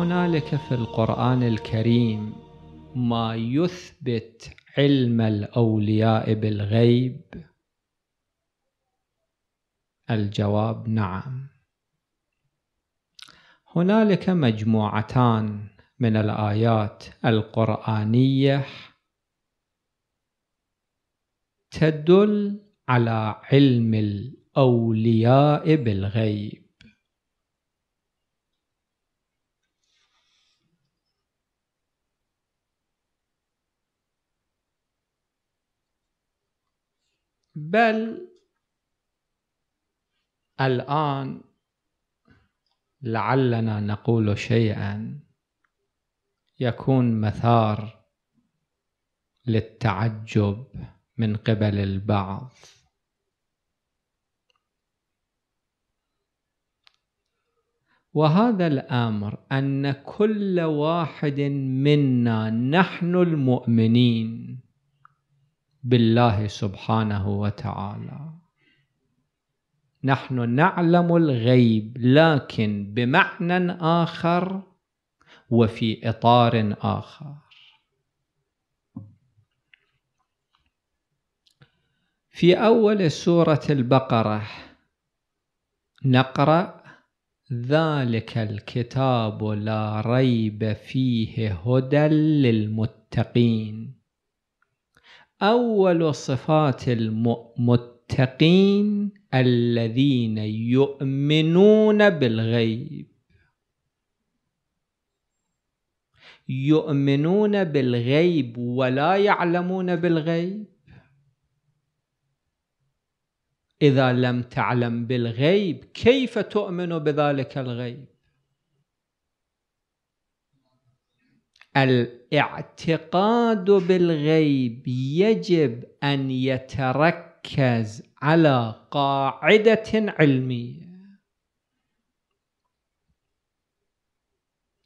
هنالك في القرآن الكريم ما يثبت علم الأولياء بالغيب؟ الجواب نعم. هنالك مجموعتان من الآيات القرآنية تدل على علم الأولياء بالغيب بل الآن لعلنا نقول شيئا يكون مثار للتعجب من قبل البعض وهذا الامر ان كل واحد منا نحن المؤمنين بالله سبحانه وتعالى نحن نعلم الغيب لكن بمعنى آخر وفي إطار آخر في أول سورة البقرة نقرأ ذلك الكتاب لا ريب فيه هدى للمتقين أول صفات المتقين الذين يؤمنون بالغيب يؤمنون بالغيب ولا يعلمون بالغيب إذا لم تعلم بالغيب كيف تؤمن بذلك الغيب الاعتقاد بالغيب يجب ان يتركز على قاعده علميه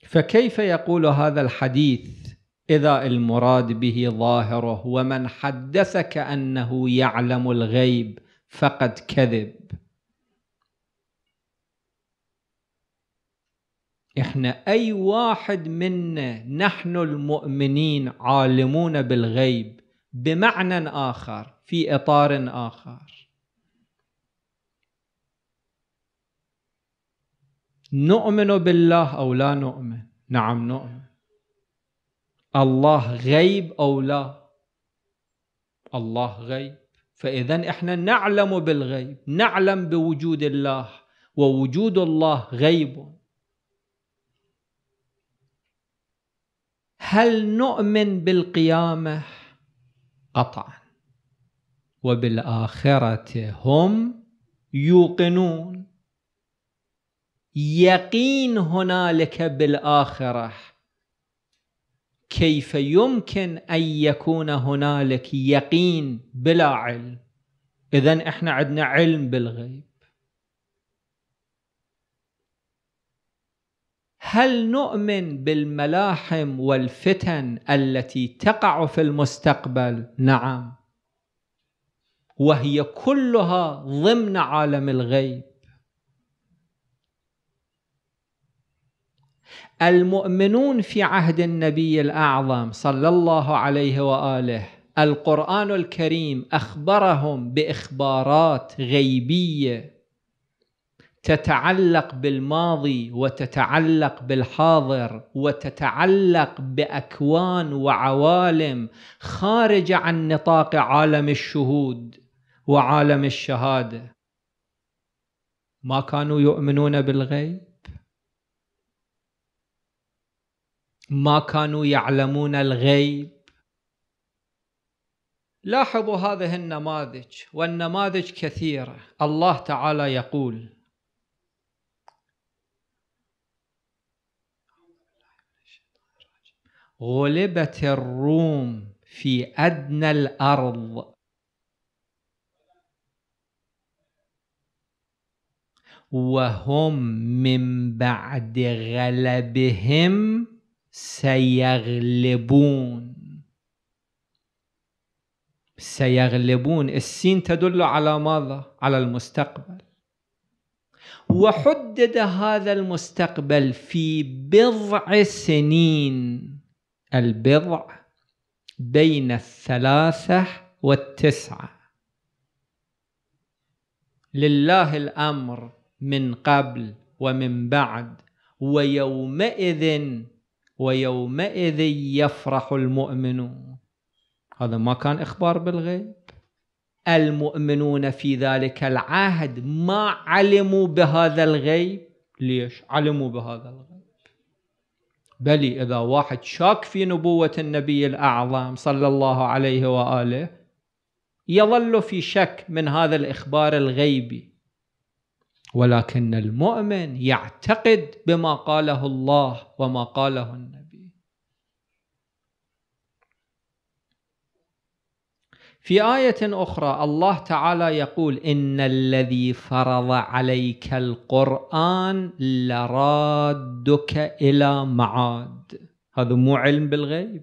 فكيف يقول هذا الحديث اذا المراد به ظاهره ومن حدثك انه يعلم الغيب فقد كذب احنا اي واحد منا نحن المؤمنين عالمون بالغيب بمعنى اخر في اطار اخر نؤمن بالله او لا نؤمن نعم نؤمن الله غيب او لا الله غيب فاذا احنا نعلم بالغيب نعلم بوجود الله ووجود الله غيب هل نؤمن بالقيامة؟ قطعا وبالآخرة هم يوقنون يقين هنالك بالآخرة كيف يمكن أن يكون هنالك يقين بلا علم إذا إحنا عندنا علم بالغيب هل نؤمن بالملاحم والفتن التي تقع في المستقبل نعم وهي كلها ضمن عالم الغيب المؤمنون في عهد النبي الاعظم صلى الله عليه واله القران الكريم اخبرهم باخبارات غيبيه تتعلق بالماضي وتتعلق بالحاضر وتتعلق باكوان وعوالم خارجه عن نطاق عالم الشهود وعالم الشهاده ما كانوا يؤمنون بالغيب ما كانوا يعلمون الغيب لاحظوا هذه النماذج والنماذج كثيره الله تعالى يقول غلبت الروم في أدنى الأرض وهم من بعد غلبهم سيغلبون سيغلبون السين تدل على ماذا؟ على المستقبل وحدد هذا المستقبل في بضع سنين البضع بين الثلاثة والتسعة لله الأمر من قبل ومن بعد ويومئذ ويومئذ يفرح المؤمنون هذا ما كان إخبار بالغيب المؤمنون في ذلك العهد ما علموا بهذا الغيب ليش علموا بهذا الغيب بل إذا واحد شاك في نبوة النبي الأعظم صلى الله عليه وآله يظل في شك من هذا الإخبار الغيبي ولكن المؤمن يعتقد بما قاله الله وما قاله النبي في آية أخرى الله تعالى يقول إن الذي فرض عليك القرآن لرادك إلى معاد هذا مو علم بالغيب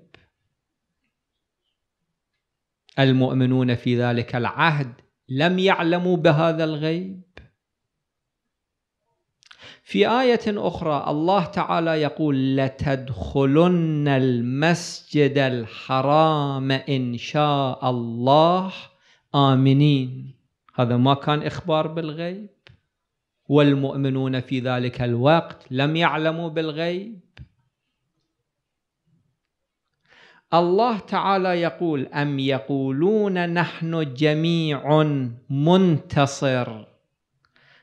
المؤمنون في ذلك العهد لم يعلموا بهذا الغيب في آية أخرى الله تعالى يقول لتدخلن المسجد الحرام إن شاء الله آمنين هذا ما كان إخبار بالغيب والمؤمنون في ذلك الوقت لم يعلموا بالغيب الله تعالى يقول أم يقولون نحن جميع منتصر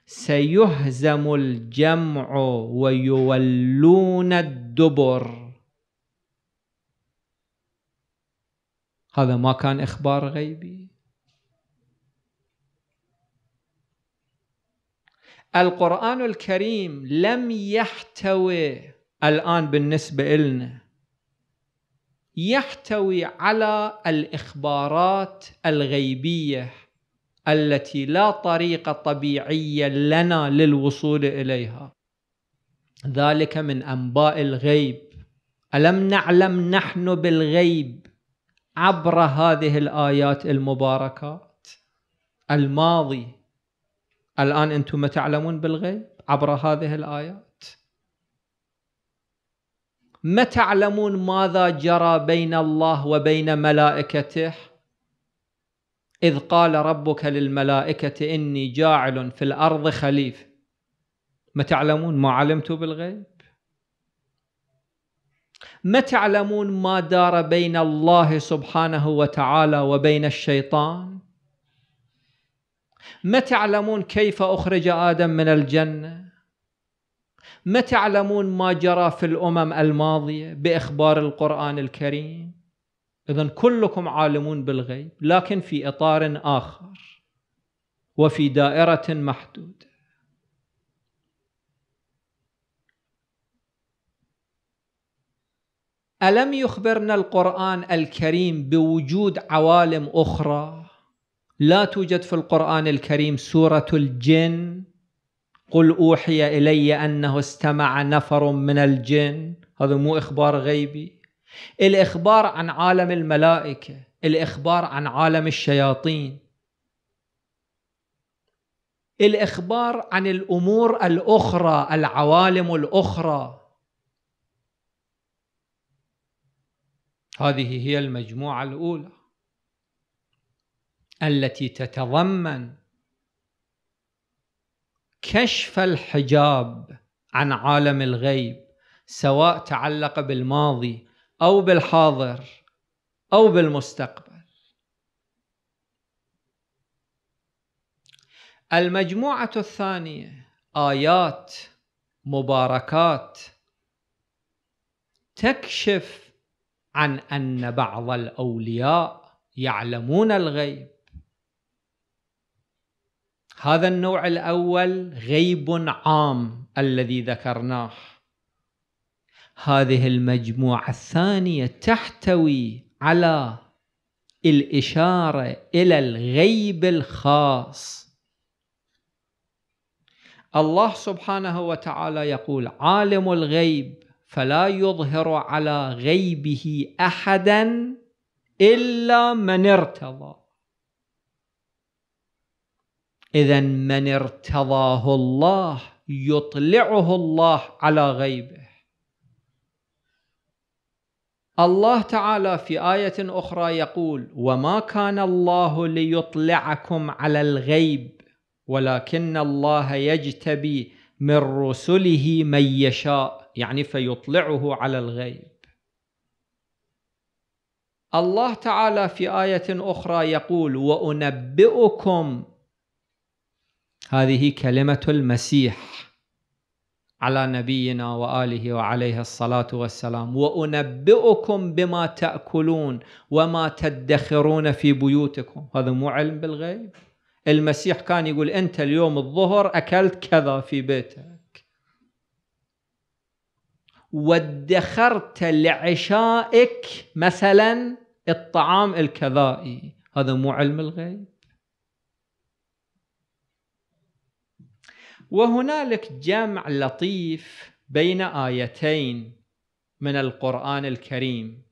سيهزم الجمع ويولون الدبر هذا ما كان إخبار غيبي القرآن الكريم لم يحتوي الآن بالنسبة لنا يحتوي على الإخبارات الغيبية التي لا طريقة طبيعية لنا للوصول إليها ذلك من أنباء الغيب ألم نعلم نحن بالغيب عبر هذه الآيات المباركات الماضي الآن أنتم تعلمون بالغيب عبر هذه الآيات ما تعلمون ماذا جرى بين الله وبين ملائكته إذ قال ربك للملائكة إني جاعل في الأرض خليفة ما تعلمون ما علمت بالغيب ما تعلمون ما دار بين الله سبحانه وتعالى وبين الشيطان ما تعلمون كيف أخرج آدم من الجنة ما تعلمون ما جرى في الأمم الماضية بإخبار القرآن الكريم اذا كلكم عالمون بالغيب لكن في اطار اخر وفي دائره محدوده الم يخبرنا القران الكريم بوجود عوالم اخرى لا توجد في القران الكريم سوره الجن قل اوحي الي انه استمع نفر من الجن هذا مو اخبار غيبي الإخبار عن عالم الملائكة الإخبار عن عالم الشياطين الإخبار عن الأمور الأخرى العوالم الأخرى هذه هي المجموعة الأولى التي تتضمن كشف الحجاب عن عالم الغيب سواء تعلق بالماضي او بالحاضر او بالمستقبل المجموعه الثانيه ايات مباركات تكشف عن ان بعض الاولياء يعلمون الغيب هذا النوع الاول غيب عام الذي ذكرناه هذه المجموعة الثانية تحتوي على الإشارة إلى الغيب الخاص الله سبحانه وتعالى يقول عالم الغيب فلا يظهر على غيبه أحدا إلا من ارتضى إذا من ارتضاه الله يطلعه الله على غيبه الله تعالى في آية أخرى يقول: "وما كان الله ليطلعكم على الغيب ولكن الله يجتبي من رسله من يشاء" يعني فيطلعه على الغيب. الله تعالى في آية أخرى يقول: "وأنبئكم" هذه كلمة المسيح على نبينا واله وعليه الصلاه والسلام وانبئكم بما تاكلون وما تدخرون في بيوتكم هذا مو علم بالغيب المسيح كان يقول انت اليوم الظهر اكلت كذا في بيتك وادخرت لعشائك مثلا الطعام الكذائي هذا مو علم الغيب وهنالك جمع لطيف بين ايتين من القران الكريم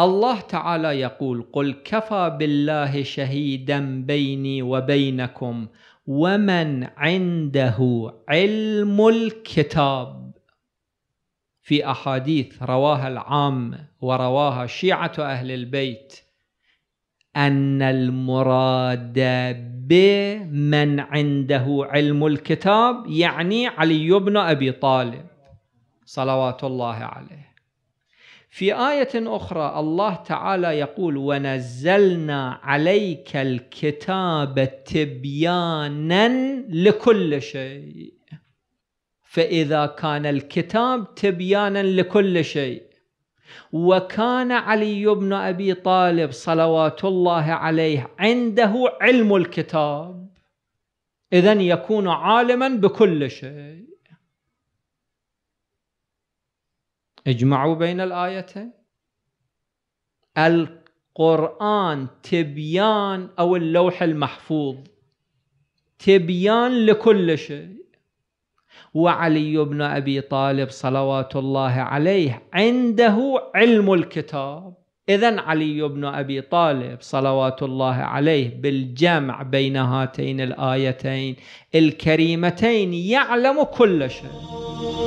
الله تعالى يقول قل كفى بالله شهيدا بيني وبينكم ومن عنده علم الكتاب في احاديث رواها العام ورواها شيعه اهل البيت أن المراد بمن عنده علم الكتاب يعني علي بن أبي طالب صلوات الله عليه في آية أخرى الله تعالى يقول ونزلنا عليك الكتاب تبيانا لكل شيء فإذا كان الكتاب تبيانا لكل شيء وكان علي بن ابي طالب صلوات الله عليه عنده علم الكتاب اذا يكون عالما بكل شيء اجمعوا بين الايتين القران تبيان او اللوح المحفوظ تبيان لكل شيء وعلي بن ابي طالب صلوات الله عليه عنده علم الكتاب اذا علي بن ابي طالب صلوات الله عليه بالجمع بين هاتين الايتين الكريمتين يعلم كل شيء